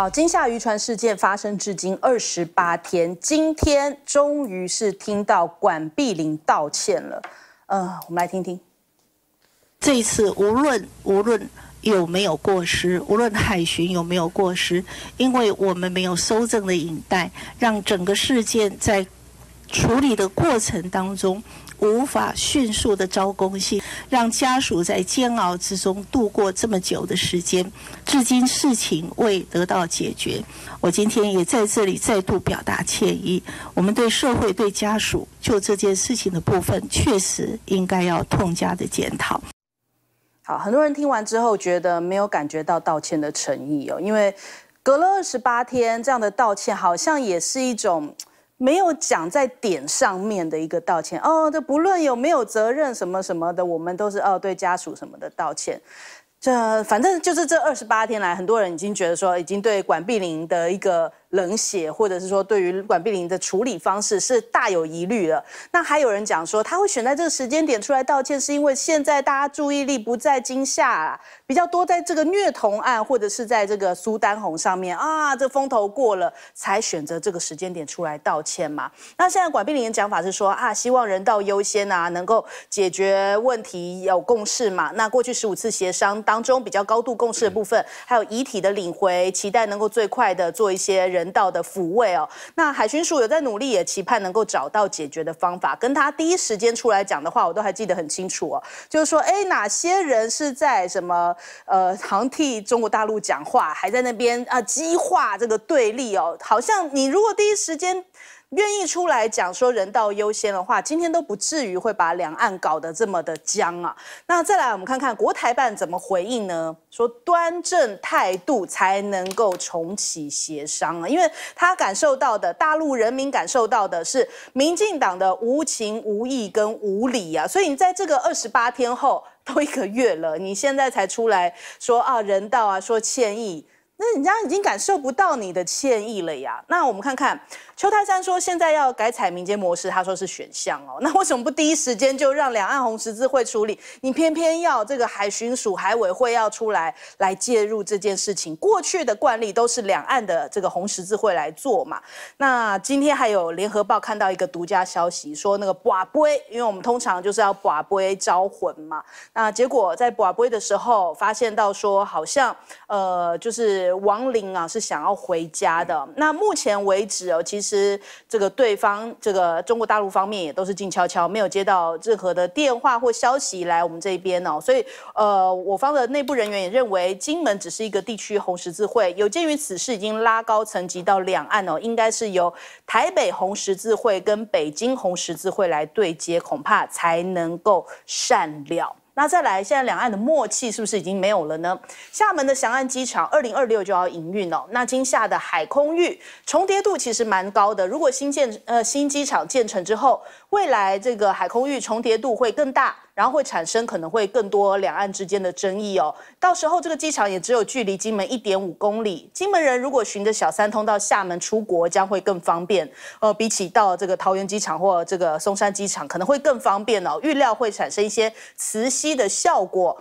好，惊吓渔船事件发生至今二十八天，今天终于是听到管碧玲道歉了。呃，我们来听听。这一次无论无论有没有过失，无论海巡有没有过失，因为我们没有收正的引带，让整个事件在处理的过程当中。无法迅速的招工信，让家属在煎熬之中度过这么久的时间，至今事情未得到解决。我今天也在这里再度表达歉意，我们对社会、对家属就这件事情的部分，确实应该要痛加的检讨。好，很多人听完之后觉得没有感觉到道歉的诚意哦，因为隔了二十八天，这样的道歉好像也是一种。没有讲在点上面的一个道歉哦，这不论有没有责任什么什么的，我们都是哦对家属什么的道歉，这反正就是这二十八天来，很多人已经觉得说已经对管碧玲的一个。冷血，或者是说对于管碧玲的处理方式是大有疑虑了。那还有人讲说，他会选在这个时间点出来道歉，是因为现在大家注意力不在惊吓，比较多在这个虐童案或者是在这个苏丹红上面啊，这风头过了，才选择这个时间点出来道歉嘛。那现在管碧玲的讲法是说啊，希望人道优先啊，能够解决问题有共识嘛。那过去十五次协商当中比较高度共识的部分，还有遗体的领回，期待能够最快的做一些人。人道的抚慰哦，那海巡署有在努力，也期盼能够找到解决的方法。跟他第一时间出来讲的话，我都还记得很清楚哦，就是说，哎，哪些人是在什么呃，常替中国大陆讲话，还在那边啊激化这个对立哦，好像你如果第一时间。愿意出来讲说人道优先的话，今天都不至于会把两岸搞得这么的僵啊。那再来，我们看看国台办怎么回应呢？说端正态度才能够重启协商啊，因为他感受到的大陆人民感受到的是民进党的无情无义跟无理啊，所以你在这个二十八天后都一个月了，你现在才出来说啊人道啊，说歉意。那人家已经感受不到你的歉意了呀。那我们看看邱泰山说，现在要改采民间模式，他说是选项哦。那为什么不第一时间就让两岸红十字会处理？你偏偏要这个海巡署、海委会要出来来介入这件事情。过去的惯例都是两岸的这个红十字会来做嘛。那今天还有联合报看到一个独家消息，说那个寡杯，因为我们通常就是要寡杯招魂嘛。那结果在寡杯的时候发现到说，好像呃就是。亡灵啊，是想要回家的。那目前为止哦，其实这个对方，这个中国大陆方面也都是静悄悄，没有接到任何的电话或消息来我们这边哦。所以，呃，我方的内部人员也认为，金门只是一个地区红十字会。有鉴于此事已经拉高层级到两岸哦，应该是由台北红十字会跟北京红十字会来对接，恐怕才能够善了。那再来，现在两岸的默契是不是已经没有了呢？厦门的翔安机场二零二六就要营运了，那今夏的海空域重叠度其实蛮高的。如果新建呃新机场建成之后，未来这个海空域重叠度会更大，然后会产生可能会更多两岸之间的争议哦。到时候这个机场也只有距离金门一点五公里，金门人如果循着小三通到厦门出国将会更方便，呃，比起到这个桃园机场或这个松山机场可能会更方便哦。预料会产生一些磁吸的效果。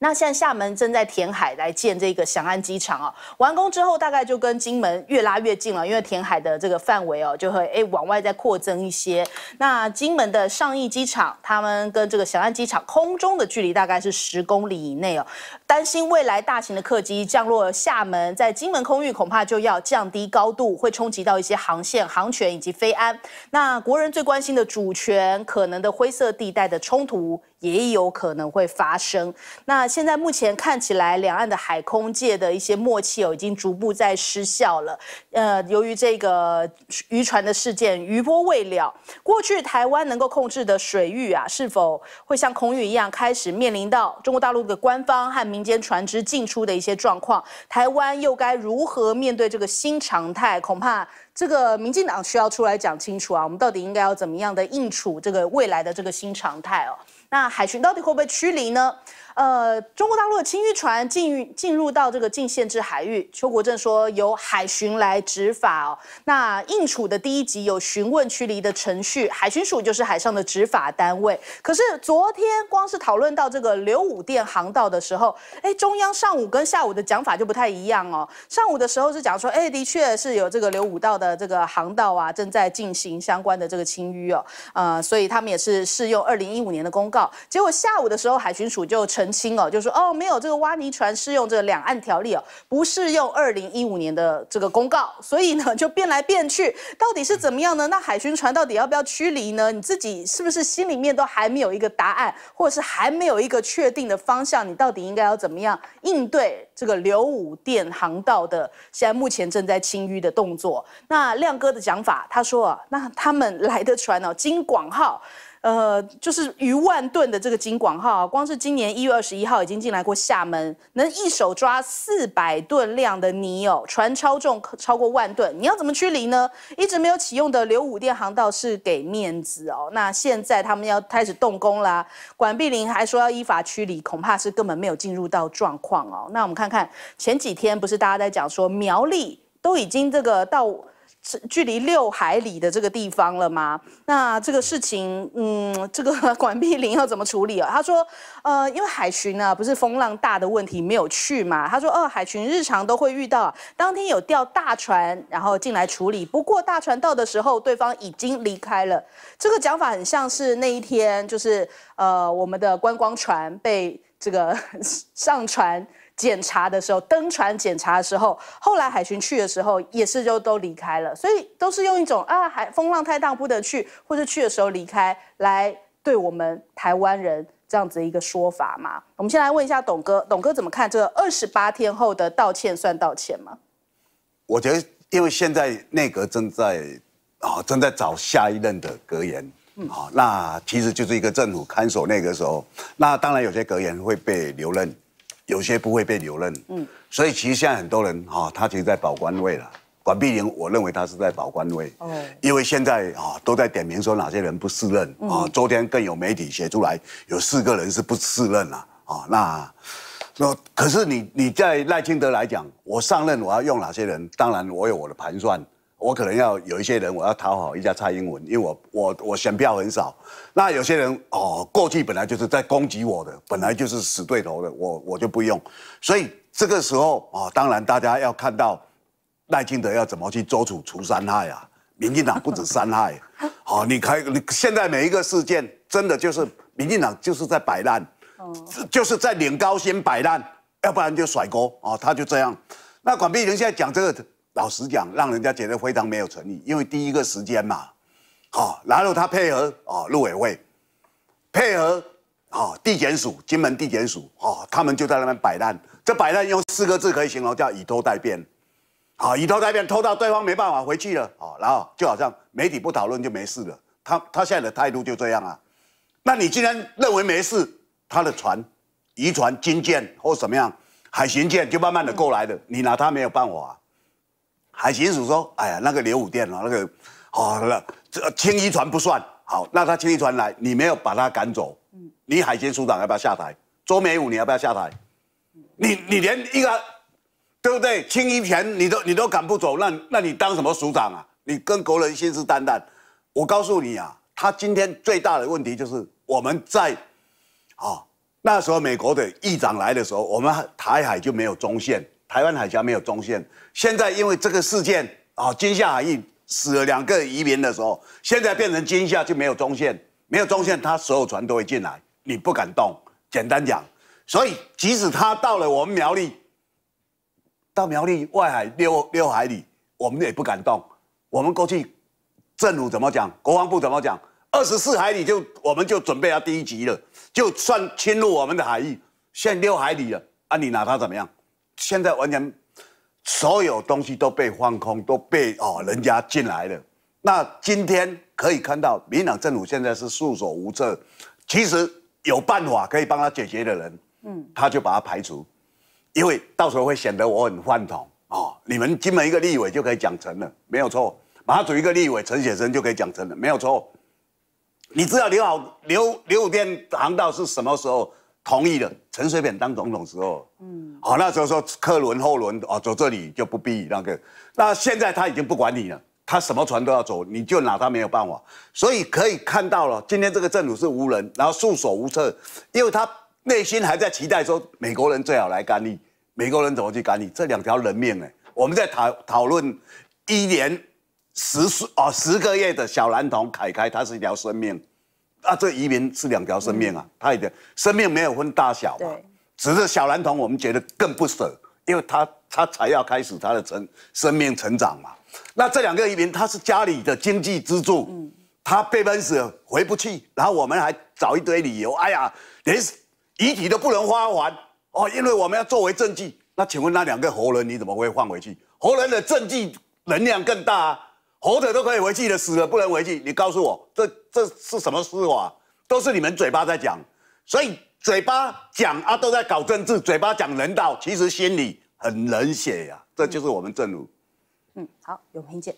那现在厦门正在填海来建这个翔安机场哦，完工之后大概就跟金门越拉越近了，因为填海的这个范围哦就会诶往外再扩增一些。那金门的上亿机场，他们跟这个翔安机场空中的距离大概是十公里以内哦，担心未来大型的客机降落厦门，在金门空域恐怕就要降低高度，会冲击到一些航线、航权以及飞安。那国人最关心的主权，可能的灰色地带的冲突。也有可能会发生。那现在目前看起来，两岸的海空界的一些默契哦，已经逐步在失效了。呃，由于这个渔船的事件余波未了，过去台湾能够控制的水域啊，是否会像空域一样开始面临到中国大陆的官方和民间船只进出的一些状况？台湾又该如何面对这个新常态？恐怕这个民进党需要出来讲清楚啊，我们到底应该要怎么样的应处这个未来的这个新常态哦。那海巡到底会不会驱离呢？呃，中国大陆的清淤船进进入到这个禁限制海域，邱国正说由海巡来执法哦。那应处的第一集有询问驱离的程序，海巡署就是海上的执法单位。可是昨天光是讨论到这个刘武店航道的时候，哎，中央上午跟下午的讲法就不太一样哦。上午的时候是讲说，哎，的确是有这个刘武道的这个航道啊，正在进行相关的这个清淤哦，呃，所以他们也是适用二零一五年的公告。结果下午的时候，海巡署就成。清哦，就说哦，没有这个挖泥船适用这两岸条例哦，不适用二零一五年的这个公告，所以呢 就变来变去，到底是怎么样呢？那海巡船到底要不要驱离呢？你自己是不是心里面都还没有一个答案，或者是还没有一个确定的方向？你到底应该要怎么样应对这个刘武店航道的现在目前正在清淤的动作？那亮哥的讲法，他说啊，那他们来的船呢，金广号。呃，就是逾万吨的这个金广号，光是今年一月二十一号已经进来过厦门，能一手抓四百吨量的泥哦，船超重超过万吨，你要怎么驱离呢？一直没有启用的刘武店航道是给面子哦，那现在他们要开始动工啦。管碧林还说要依法驱离，恐怕是根本没有进入到状况哦。那我们看看前几天不是大家在讲说苗栗都已经这个到。距离六海里的这个地方了吗？那这个事情，嗯，这个 管碧林要怎么处理啊？他说，呃，因为海巡呢不是风浪大的问题没有去嘛。他说，呃，海巡日常都会遇到，当天有调大船，然后进来处理。不过大船到的时候，对方已经离开了。这个讲法很像是那一天，就是呃，我们的观光船被这个 上船。检查的时候，登船检查的时候，后来海巡去的时候，也是就都离开了，所以都是用一种啊，海风浪太大不得去，或者去的时候离开，来对我们台湾人这样子一个说法嘛。我们先来问一下董哥，董哥怎么看这二十八天后的道歉算道歉吗？我觉得，因为现在内阁正在啊，正在找下一任的格言啊，那其实就是一个政府看守那个的时候，那当然有些格言会被留任。有些不会被留任，嗯，所以其实现在很多人哈，他其实在保官位了。管碧玲，我认为他是在保官位，哦，因为现在啊都在点名说哪些人不适任啊。昨天更有媒体写出来，有四个人是不适任了啊。那，那可是你你在赖清德来讲，我上任我要用哪些人？当然我有我的盘算。我可能要有一些人，我要讨好一下蔡英文，因为我我我选票很少。那有些人哦，过去本来就是在攻击我的，本来就是死对头的，我我就不用。所以这个时候啊，当然大家要看到赖清德要怎么去周处除三害啊，民进党不止三害。好，你你现在每一个事件，真的就是民进党就是在摆烂，就是在领高薪摆烂，要不然就甩锅啊，他就这样。那管碧玲现在讲这个。老实讲，让人家觉得非常没有诚意，因为第一个时间嘛，好，然后他配合哦，陆委会配合哦，地检署、金门地检署哦，他们就在那边摆烂。这摆烂用四个字可以形容，叫以拖代变。好，以拖代变，拖到对方没办法回去了。好，然后就好像媒体不讨论就没事了。他他现在的态度就这样啊。那你既然认为没事，他的船、渔船、军舰或什么样，海巡舰就慢慢的过来的，你拿他没有办法。海巡署说：“哎呀，那个刘武店啊，那个好了，这清衣船不算好。那他清一船来，你没有把他赶走，嗯，你海巡署长要不要下台？周美武，你要不要下台？你你连一个对不对？清一田你都你都赶不走，那那你当什么署长啊？你跟国人信誓旦旦，我告诉你啊，他今天最大的问题就是我们在啊那时候美国的议长来的时候，我们台海就没有中线。”台湾海峡没有中线，现在因为这个事件啊，金夏海域死了两个移民的时候，现在变成金夏就没有中线，没有中线，他所有船都会进来，你不敢动。简单讲，所以即使他到了我们苗栗，到苗栗外海六六海里，我们也不敢动。我们过去政府怎么讲，国防部怎么讲，二十四海里就我们就准备要第一级了，就算侵入我们的海域，现六海里了，啊，你拿他怎么样？现在完全，所有东西都被放空，都被哦人家进来了。那今天可以看到，民党政府现在是束手无策。其实有办法可以帮他解决的人，嗯，他就把他排除，因为到时候会显得我很饭桶哦。你们金门一个立委就可以讲成了，没有错。马祖一个立委陈显生就可以讲成了，没有错。你知道刘老，刘刘五殿航道是什么时候？同意的陈水扁当总统时候，嗯，好那时候说客轮后轮哦，走这里就不必那个，那现在他已经不管你了，他什么船都要走，你就拿他没有办法。所以可以看到了，今天这个政府是无人，然后束手无策，因为他内心还在期待说美国人最好来干预，美国人怎么去干预这两条人命呢？我们在讨讨论一年十岁啊十个月的小男童凯凯，他是一条生命。那这移民是两条生命啊，他的生命没有分大小嘛，只是小男童我们觉得更不舍，因为他他才要开始他的成生命成长嘛。那这两个移民他是家里的经济支柱，他被闷死回不去，然后我们还找一堆理由，哎呀，连遗体都不能花完哦，因为我们要作为证据。那请问那两个活人你怎么会放回去？活人的证据能量更大。活着都可以回去的，死了不能回去。你告诉我，这这是什么事华？都是你们嘴巴在讲，所以嘴巴讲啊都在搞政治，嘴巴讲人道，其实心里很冷血呀。这就是我们政府。嗯，好，永平姐，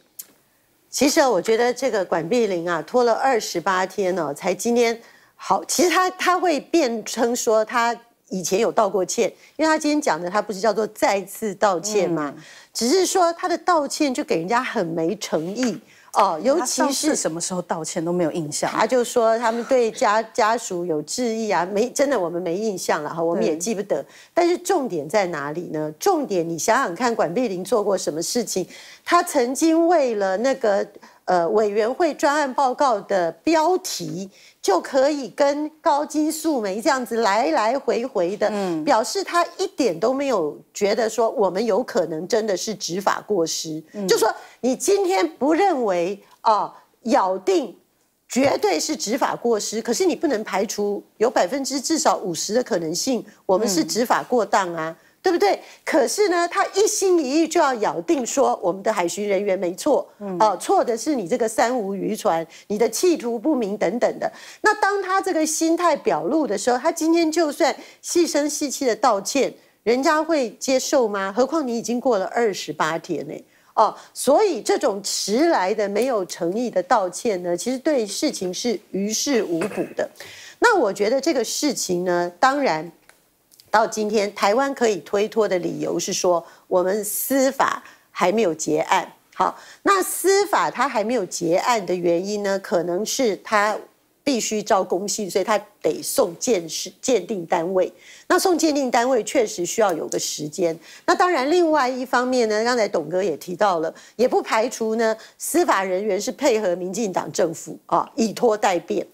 其实我觉得这个管碧玲啊，拖了二十八天呢，才今天好。其实他他会辩称说他。以前有道过歉，因为他今天讲的他不是叫做再次道歉嘛，只是说他的道歉就给人家很没诚意哦，尤其是什么时候道歉都没有印象。他就说他们对家家属有质疑啊，没真的我们没印象了哈，我们也记不得。但是重点在哪里呢？重点你想想看，管碧玲做过什么事情？他曾经为了那个。呃，委员会专案报告的标题就可以跟高金素梅这样子来来回回的，嗯，表示他一点都没有觉得说我们有可能真的是执法过失，就说你今天不认为啊咬定绝对是执法过失，可是你不能排除有百分之至少五十的可能性，我们是执法过当啊。对不对？可是呢，他一心一意就要咬定说我们的海巡人员没错，哦，错的是你这个三无渔船，你的企图不明等等的。那当他这个心态表露的时候，他今天就算细声细气的道歉，人家会接受吗？何况你已经过了二十八天呢，哦，所以这种迟来的、没有诚意的道歉呢，其实对事情是于事无补的。那我觉得这个事情呢，当然。到今天，台湾可以推脱的理由是说，我们司法还没有结案。好，那司法它还没有结案的原因呢，可能是他必须招公信，所以他得送鉴识鉴定单位。那送鉴定单位确实需要有个时间。那当然，另外一方面呢，刚才董哥也提到了，也不排除呢，司法人员是配合民进党政府啊，以拖代变。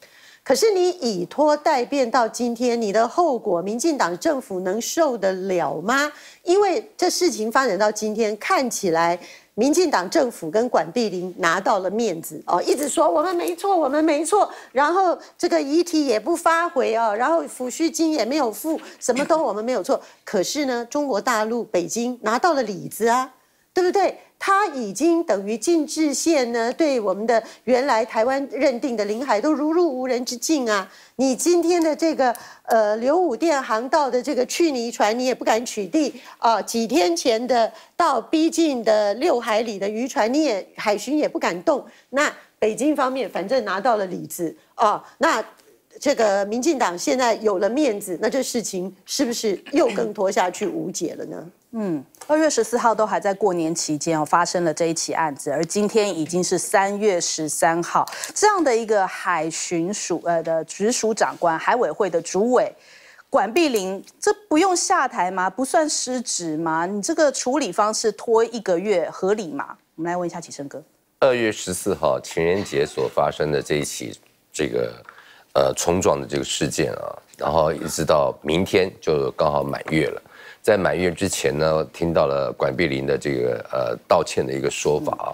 可是你以拖待变到今天，你的后果，民进党政府能受得了吗？因为这事情发展到今天，看起来，民进党政府跟管碧林拿到了面子哦，一直说我们没错，我们没错。然后这个遗体也不发回哦，然后抚恤金也没有付，什么都我们没有错。可是呢，中国大陆北京拿到了里子啊，对不对？他已经等于禁制线呢，对我们的原来台湾认定的领海都如入无人之境啊！你今天的这个呃刘武殿航道的这个去泥船，你也不敢取缔啊！几天前的到逼近的六海里的渔船，你也海巡也不敢动。那北京方面反正拿到了里子啊，那这个民进党现在有了面子，那这事情是不是又更拖下去无解了呢？嗯，二月十四号都还在过年期间哦，发生了这一起案子，而今天已经是三月十三号，这样的一个海巡署呃的直属长官海委会的主委管碧玲，这不用下台吗？不算失职吗？你这个处理方式拖一个月合理吗？我们来问一下启生哥。二月十四号情人节所发生的这一起这个呃冲撞的这个事件啊，然后一直到明天就刚好满月了。在满月之前呢，听到了管碧林的这个呃道歉的一个说法啊，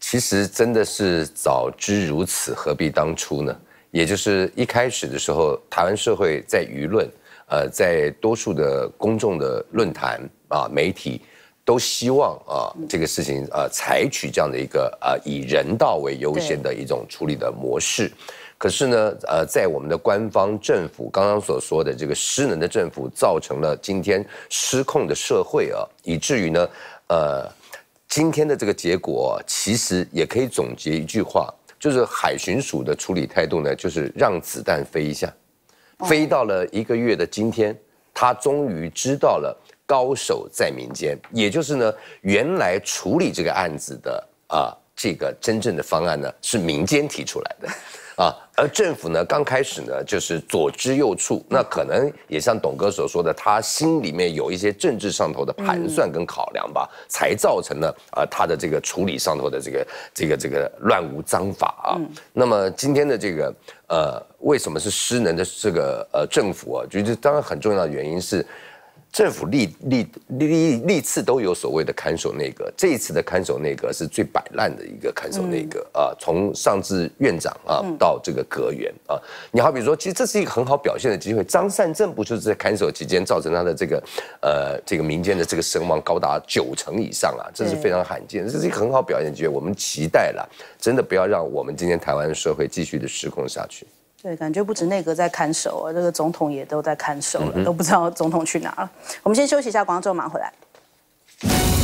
其实真的是早知如此何必当初呢？也就是一开始的时候，台湾社会在舆论，呃，在多数的公众的论坛啊，媒体，都希望啊这个事情啊，采取这样的一个啊，以人道为优先的一种处理的模式。可是呢，呃，在我们的官方政府刚刚所说的这个失能的政府，造成了今天失控的社会啊，以至于呢，呃，今天的这个结果，其实也可以总结一句话，就是海巡署的处理态度呢，就是让子弹飞一下，飞到了一个月的今天，他终于知道了高手在民间，也就是呢，原来处理这个案子的啊，这个真正的方案呢，是民间提出来的。啊，而政府呢，刚开始呢，就是左支右绌，那可能也像董哥所说的，他心里面有一些政治上头的盘算跟考量吧，才造成了啊他的这个处理上头的这个这个这个乱无章法啊。那么今天的这个呃，为什么是失能的这个呃政府啊？就是当然很重要的原因是。政府历历历历次都有所谓的看守内阁，这一次的看守内阁是最摆烂的一个看守内阁啊。从上至院长啊，到这个阁员啊，你好比说，其实这是一个很好表现的机会。张善政不就是在看守期间造成他的这个呃这个民间的这个声望高达九成以上啊？这是非常罕见，这是一个很好表现的机会。我们期待了，真的不要让我们今天台湾社会继续的失控下去。对，感觉不止内阁在看守啊，这个总统也都在看守了，都不知道总统去哪了。我们先休息一下，广州马上回来。